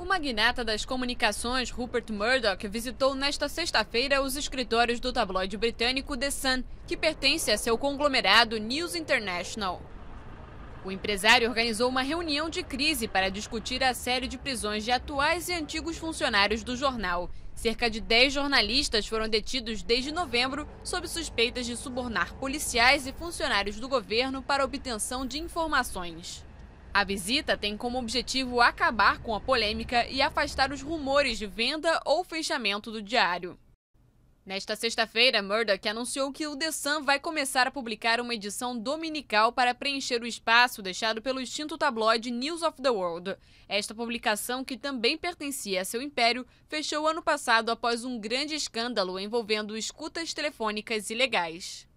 O magnata das comunicações Rupert Murdoch visitou nesta sexta-feira os escritórios do tabloide britânico The Sun, que pertence a seu conglomerado News International. O empresário organizou uma reunião de crise para discutir a série de prisões de atuais e antigos funcionários do jornal. Cerca de 10 jornalistas foram detidos desde novembro sob suspeitas de subornar policiais e funcionários do governo para obtenção de informações. A visita tem como objetivo acabar com a polêmica e afastar os rumores de venda ou fechamento do diário. Nesta sexta-feira, Murdoch anunciou que o The Sun vai começar a publicar uma edição dominical para preencher o espaço deixado pelo extinto tabloide News of the World. Esta publicação, que também pertencia a seu império, fechou ano passado após um grande escândalo envolvendo escutas telefônicas ilegais.